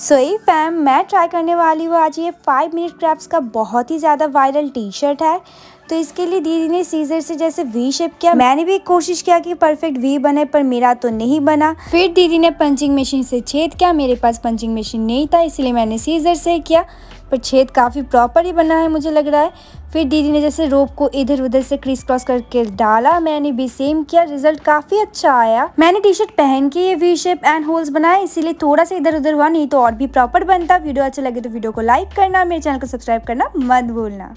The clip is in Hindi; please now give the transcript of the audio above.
सो ये फैम मैं ट्राई करने वाली हूँ आज ये फाइव मिनट क्राफ्ट का बहुत ही ज़्यादा वायरल टी शर्ट है तो इसके लिए दीदी ने सीजर से जैसे वी शेप किया मैंने भी कोशिश किया कि परफेक्ट वी बने पर मेरा तो नहीं बना फिर दीदी ने पंचिंग मशीन से छेद किया मेरे पास पंचिंग मशीन नहीं था इसलिए मैंने सीजर से किया पर छेद काफ़ी प्रॉपर ही बना है मुझे लग रहा है फिर दीदी ने जैसे रोप को इधर उधर से क्रिस क्रॉस करके डाला मैंने भी सेम किया रिजल्ट काफ़ी अच्छा आया मैंने टी शर्ट पहन के ये वी शेप एंड होल्स बनाए इसीलिए थोड़ा सा इधर उधर हुआ नहीं तो और भी प्रॉपर बनता वीडियो अच्छा लगे तो वीडियो को लाइक करना मेरे चैनल को सब्सक्राइब करना मत भूलना